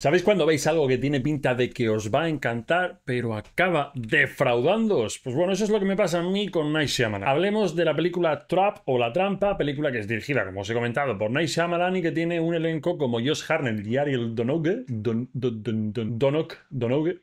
¿Sabéis cuando veis algo que tiene pinta de que os va a encantar, pero acaba defraudándoos? Pues bueno, eso es lo que me pasa a mí con Night Shyamalan. Hablemos de la película Trap o La Trampa, película que es dirigida, como os he comentado, por Night Shyamalan y que tiene un elenco como Josh Harnett y Ariel Donogue, Don,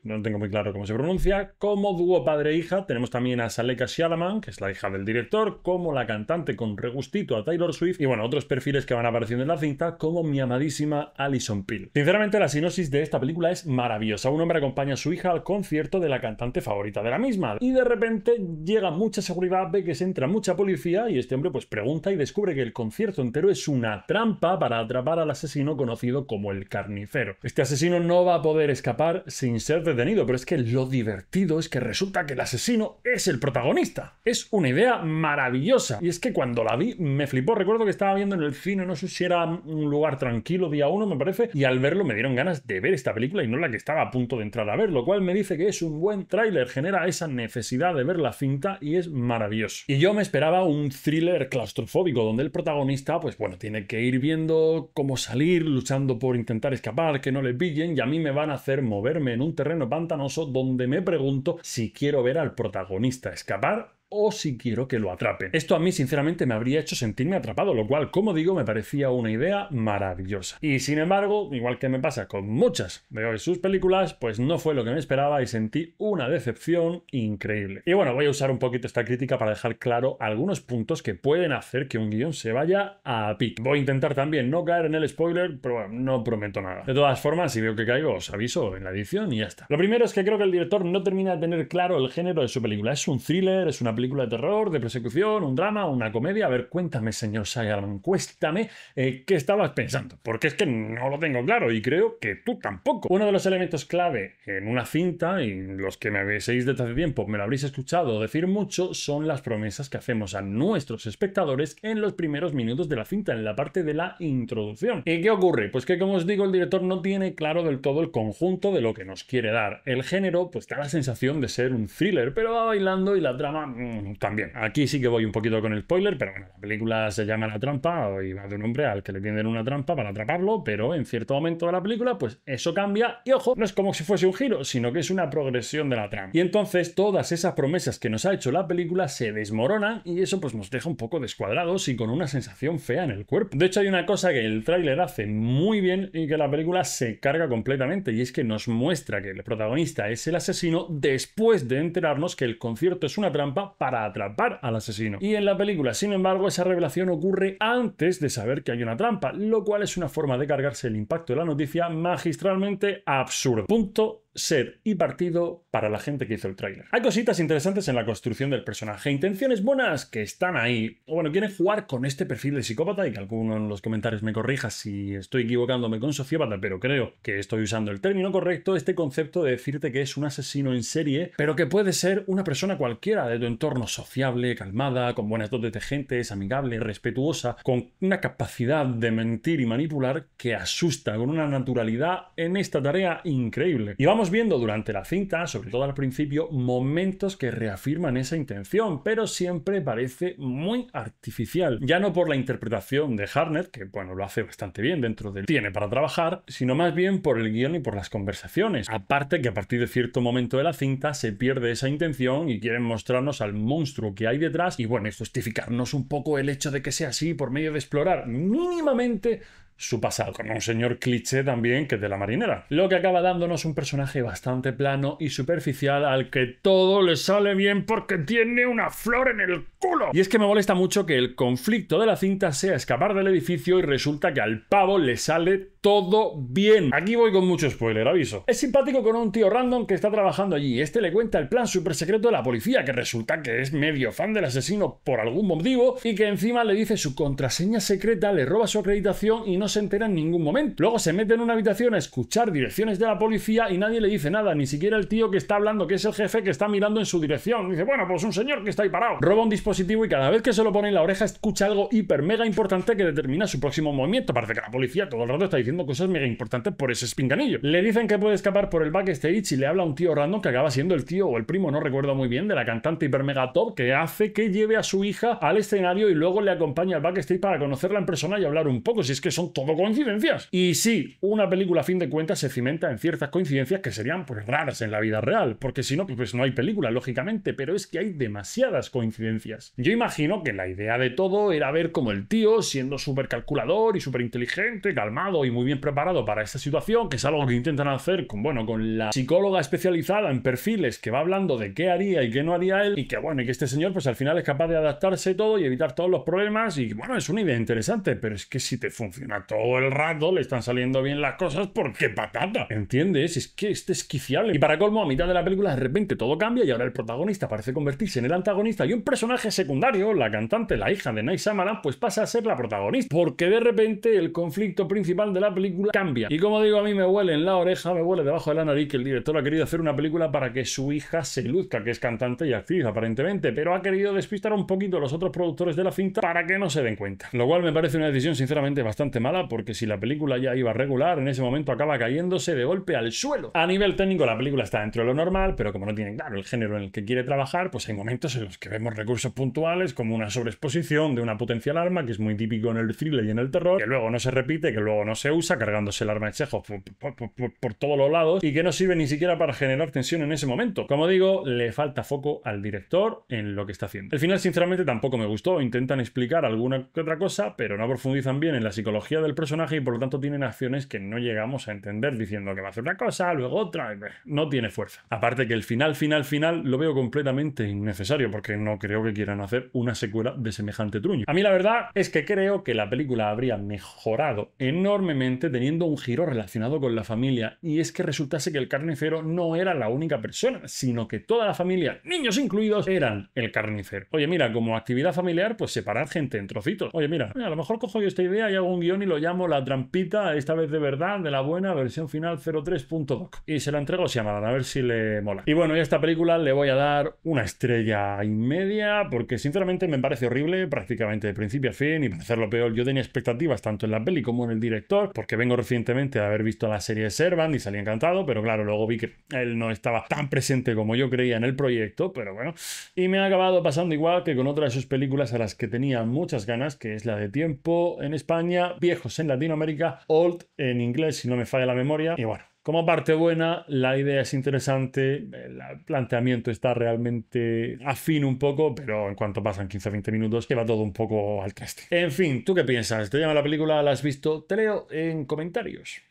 no tengo muy claro cómo se pronuncia, como dúo padre-hija. e Tenemos también a Saleka Shyamalan, que es la hija del director, como la cantante con regustito a Taylor Swift y bueno, otros perfiles que van apareciendo en la cinta, como mi amadísima Alison Peel. Sinceramente, la de esta película es maravillosa. Un hombre acompaña a su hija al concierto de la cantante favorita de la misma. Y de repente llega mucha seguridad, ve que se entra mucha policía y este hombre pues pregunta y descubre que el concierto entero es una trampa para atrapar al asesino conocido como el carnicero. Este asesino no va a poder escapar sin ser detenido, pero es que lo divertido es que resulta que el asesino es el protagonista. Es una idea maravillosa. Y es que cuando la vi me flipó. Recuerdo que estaba viendo en el cine, no sé si era un lugar tranquilo día uno, me parece, y al verlo me dieron ganas de ver esta película y no la que estaba a punto de entrar a ver, lo cual me dice que es un buen tráiler, genera esa necesidad de ver la cinta y es maravilloso. Y yo me esperaba un thriller claustrofóbico donde el protagonista, pues bueno, tiene que ir viendo cómo salir, luchando por intentar escapar, que no le pillen y a mí me van a hacer moverme en un terreno pantanoso donde me pregunto si quiero ver al protagonista escapar o si quiero que lo atrapen. Esto a mí sinceramente me habría hecho sentirme atrapado, lo cual, como digo, me parecía una idea maravillosa. Y sin embargo, igual que me pasa con muchas de sus películas, pues no fue lo que me esperaba y sentí una decepción increíble. Y bueno, voy a usar un poquito esta crítica para dejar claro algunos puntos que pueden hacer que un guión se vaya a pique. Voy a intentar también no caer en el spoiler, pero no prometo nada. De todas formas, si veo que caigo, os aviso en la edición y ya está. Lo primero es que creo que el director no termina de tener claro el género de su película. Es un thriller, es una película de terror, de persecución, un drama, una comedia. A ver, cuéntame, señor Shyamalan, cuéntame eh, qué estabas pensando, porque es que no lo tengo claro y creo que tú tampoco. Uno de los elementos clave en una cinta, y los que me veis desde hace tiempo me lo habréis escuchado decir mucho, son las promesas que hacemos a nuestros espectadores en los primeros minutos de la cinta, en la parte de la introducción. ¿Y qué ocurre? Pues que, como os digo, el director no tiene claro del todo el conjunto de lo que nos quiere dar. El género, pues da la sensación de ser un thriller, pero va bailando y la trama Mm, también. Aquí sí que voy un poquito con el spoiler, pero bueno, la película se llama La Trampa y va de un hombre al que le tienden una trampa para atraparlo, pero en cierto momento de la película, pues eso cambia y ojo, no es como si fuese un giro, sino que es una progresión de la trampa. Y entonces todas esas promesas que nos ha hecho la película se desmoronan y eso pues nos deja un poco descuadrados y con una sensación fea en el cuerpo. De hecho hay una cosa que el tráiler hace muy bien y que la película se carga completamente y es que nos muestra que el protagonista es el asesino después de enterarnos que el concierto es una trampa para atrapar al asesino. Y en la película, sin embargo, esa revelación ocurre antes de saber que hay una trampa, lo cual es una forma de cargarse el impacto de la noticia magistralmente absurdo. Punto ser y partido para la gente que hizo el tráiler. Hay cositas interesantes en la construcción del personaje, intenciones buenas que están ahí. Bueno, ¿quiere jugar con este perfil de psicópata y que alguno en los comentarios me corrija si estoy equivocándome con sociópata, pero creo que estoy usando el término correcto, este concepto de decirte que es un asesino en serie, pero que puede ser una persona cualquiera de tu entorno sociable, calmada, con buenas dotes de gente, amigable, respetuosa, con una capacidad de mentir y manipular que asusta con una naturalidad en esta tarea increíble. Y vamos viendo durante la cinta, sobre todo al principio, momentos que reafirman esa intención, pero siempre parece muy artificial. Ya no por la interpretación de Harnett, que bueno, lo hace bastante bien dentro del tiene para trabajar, sino más bien por el guión y por las conversaciones. Aparte que a partir de cierto momento de la cinta se pierde esa intención y quieren mostrarnos al monstruo que hay detrás y bueno, es justificarnos un poco el hecho de que sea así por medio de explorar mínimamente su pasado, con un señor cliché también que es de la marinera. Lo que acaba dándonos un personaje bastante plano y superficial al que todo le sale bien porque tiene una flor en el culo. Y es que me molesta mucho que el conflicto de la cinta sea escapar del edificio y resulta que al pavo le sale todo bien. Aquí voy con mucho spoiler, aviso. Es simpático con un tío random que está trabajando allí. Este le cuenta el plan super secreto de la policía, que resulta que es medio fan del asesino por algún motivo y que encima le dice su contraseña secreta, le roba su acreditación y no se entera en ningún momento. Luego se mete en una habitación a escuchar direcciones de la policía y nadie le dice nada, ni siquiera el tío que está hablando, que es el jefe que está mirando en su dirección. Dice, bueno, pues un señor que está ahí parado. Roba un dispositivo y cada vez que se lo pone en la oreja escucha algo hiper mega importante que determina su próximo movimiento. Parece que la policía todo el rato está diciendo cosas mega importantes por ese espinganillo. Le dicen que puede escapar por el backstage y le habla un tío random que acaba siendo el tío o el primo, no recuerdo muy bien, de la cantante hiper mega top que hace que lleve a su hija al escenario y luego le acompaña al backstage para conocerla en persona y hablar un poco, si es que son todo coincidencias. Y sí, una película a fin de cuentas se cimenta en ciertas coincidencias que serían pues raras en la vida real, porque si no, pues no hay película, lógicamente, pero es que hay demasiadas coincidencias. Yo imagino que la idea de todo era ver como el tío, siendo súper calculador y súper inteligente, calmado y muy bien preparado para esta situación, que es algo que intentan hacer con, bueno, con la psicóloga especializada en perfiles que va hablando de qué haría y qué no haría él, y que bueno, y que este señor pues al final es capaz de adaptarse todo y evitar todos los problemas, y bueno, es una idea interesante, pero es que si te funciona todo el rato, le están saliendo bien las cosas, porque patata? ¿Entiendes? Es que es desquiciable. Y para colmo, a mitad de la película de repente todo cambia y ahora el protagonista parece convertirse en el antagonista y un personaje secundario, la cantante, la hija de Nice Shyamalan, pues pasa a ser la protagonista, porque de repente el conflicto principal de la película cambia. Y como digo, a mí me huele en la oreja, me huele debajo de la nariz que el director ha querido hacer una película para que su hija se luzca, que es cantante y actriz aparentemente, pero ha querido despistar un poquito a los otros productores de la cinta para que no se den cuenta. Lo cual me parece una decisión sinceramente bastante mala, porque si la película ya iba regular, en ese momento acaba cayéndose de golpe al suelo. A nivel técnico la película está dentro de lo normal, pero como no tiene claro el género en el que quiere trabajar, pues hay momentos en los que vemos recursos puntuales como una sobreexposición de una potencial arma, que es muy típico en el thriller y en el terror, que luego no se repite, que luego no se usa cargándose el arma de cejo por, por, todos los lados y que no sirve ni siquiera para generar tensión en ese momento. Como digo, le falta foco al director en lo que está haciendo. El final, sinceramente, tampoco me gustó. Intentan explicar alguna que otra cosa, pero no profundizan bien en la psicología del personaje y por lo tanto tienen acciones que no llegamos a entender diciendo que va a hacer una cosa, luego otra. No tiene fuerza. Aparte que el final, final, final lo veo completamente innecesario porque no creo que quieran hacer una secuela de semejante truño. A mí la verdad es que creo que la película habría mejorado enormemente teniendo un giro relacionado con la familia, y es que resultase que el carnicero no era la única persona, sino que toda la familia, niños incluidos, eran el carnicero. Oye, mira, como actividad familiar, pues separar gente en trocitos. Oye, mira, a lo mejor cojo yo esta idea y hago un guión y lo llamo La trampita, esta vez de verdad, de la buena, versión final 03.doc. Y se la entrego si llamarán, a ver si le mola. Y bueno, a esta película le voy a dar una estrella y media, porque sinceramente me parece horrible, prácticamente de principio a fin, y para lo peor, yo tenía expectativas tanto en la peli como en el director, porque vengo recientemente de haber visto la serie de Servant y salí encantado, pero claro, luego vi que él no estaba tan presente como yo creía en el proyecto, pero bueno. Y me ha acabado pasando igual que con otra de sus películas a las que tenía muchas ganas, que es la de Tiempo en España, Viejos en Latinoamérica, Old en inglés, si no me falla la memoria, y bueno. Como parte buena, la idea es interesante, el planteamiento está realmente afín un poco, pero en cuanto pasan 15-20 minutos, lleva todo un poco al casting. En fin, ¿tú qué piensas? ¿Te llama la película? ¿La has visto? Te leo en comentarios.